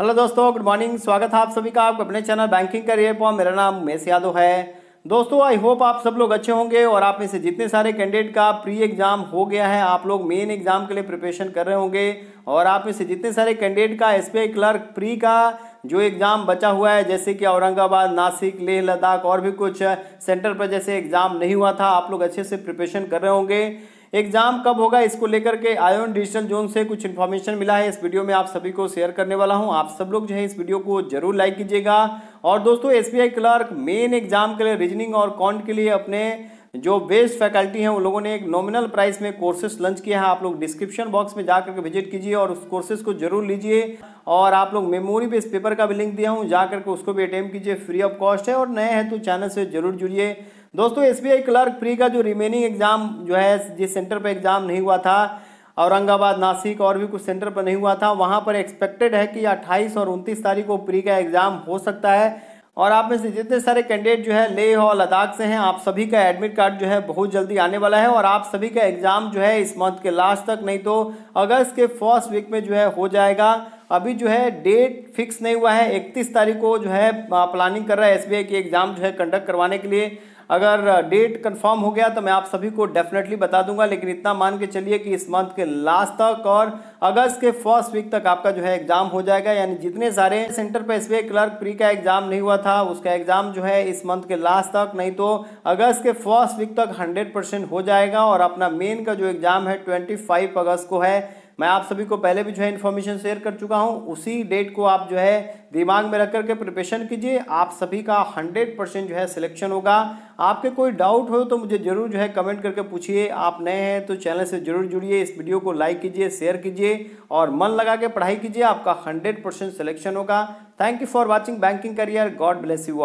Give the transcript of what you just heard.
hello दोस्तों good morning स्वागत है आप सभी का आपके अपने चैनल बैंकिंग करियर पर मेरा नाम उमेश यादव है दोस्तों आई होप आप सब लोग अच्छे होंगे और आप में से जितने सारे कैंडिडेट का प्री एग्ज़ाम हो गया है आप लोग मेन एग्ज़ाम के लिए प्रिपरेशन कर रहे होंगे और आप में से जितने सारे कैंडिडेट का एस क्लर्क प्री का जो एग्ज़ाम बचा हुआ है जैसे कि औरंगाबाद नासिक लेह लद्दाख और भी कुछ सेंटर पर जैसे एग्ज़ाम नहीं हुआ था आप लोग अच्छे से प्रिपरेशन कर रहे होंगे एग्ज़ाम कब होगा इसको लेकर के आयोन डिजिटल जोन से कुछ इन्फॉर्मेशन मिला है इस वीडियो में आप सभी को शेयर करने वाला हूं आप सब लोग जो है इस वीडियो को जरूर लाइक कीजिएगा और दोस्तों एसबीआई क्लर्क मेन एग्ज़ाम के लिए रीजनिंग और कॉन्ट के लिए अपने जो बेस्ट फैकल्टी हैं उन लोगों ने एक नॉमिनल प्राइस में कोर्सेस लॉन्च किया है आप लोग डिस्क्रिप्शन बॉक्स में जा करके विजिट कीजिए और उस कोर्सेज को जरूर लीजिए और आप लोग मेमोरी इस पेपर का भी लिंक दिया हूँ जा करके उसको भी अटेम्प कीजिए फ्री ऑफ कॉस्ट है और नए हैं तो चैनल से जरूर जुड़िए दोस्तों एस क्लर्क फ्री का जो रिमेनिंग एग्ज़ाम जो है जिस सेंटर पर एग्ज़ाम नहीं हुआ था औरंगाबाद नासिक और भी कुछ सेंटर पर नहीं हुआ था वहाँ पर एक्सपेक्टेड है कि 28 और 29 तारीख को प्री का एग्ज़ाम हो सकता है और आप में से जितने सारे कैंडिडेट जो है ले हो लद्दाख से हैं आप सभी का एडमिट कार्ड जो है बहुत जल्दी आने वाला है और आप सभी का एग्ज़ाम जो है इस मंथ के लास्ट तक नहीं तो अगस्त के फर्स्ट वीक में जो है हो जाएगा अभी जो है डेट फिक्स नहीं हुआ है इकतीस तारीख को जो है प्लानिंग कर रहा है एस की एग्ज़ाम जो है कंडक्ट करवाने के लिए अगर डेट कंफर्म हो गया तो मैं आप सभी को डेफिनेटली बता दूंगा लेकिन इतना मान के चलिए कि इस मंथ के लास्ट तक और अगस्त के फर्स्ट वीक तक आपका जो है एग्जाम हो जाएगा यानी जितने सारे सेंटर पर एस क्लर्क प्री का एग्जाम नहीं हुआ था उसका एग्जाम जो है इस मंथ के लास्ट तक नहीं तो अगस्त के फर्स्ट वीक तक हंड्रेड हो जाएगा और अपना मेन का जो एग्जाम है ट्वेंटी अगस्त को है मैं आप सभी को पहले भी जो है इन्फॉर्मेशन शेयर कर चुका हूँ उसी डेट को आप जो है दिमाग में रख करके प्रिपरेशन कीजिए आप सभी का हंड्रेड परसेंट जो है सिलेक्शन होगा आपके कोई डाउट हो तो मुझे ज़रूर जो है कमेंट करके पूछिए आप नए हैं तो चैनल से जरूर जुड़िए इस वीडियो को लाइक कीजिए शेयर कीजिए और मन लगा के पढ़ाई कीजिए आपका हंड्रेड परसेंट सिलेक्शन होगा thank you for watching banking career God bless you